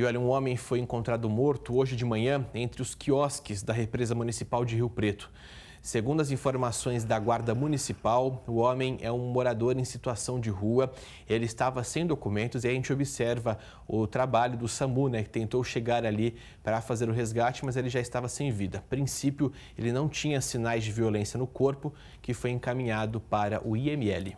E olha, um homem foi encontrado morto hoje de manhã entre os quiosques da represa municipal de Rio Preto. Segundo as informações da Guarda Municipal, o homem é um morador em situação de rua. Ele estava sem documentos e a gente observa o trabalho do SAMU, né, que tentou chegar ali para fazer o resgate, mas ele já estava sem vida. A princípio, ele não tinha sinais de violência no corpo, que foi encaminhado para o IML.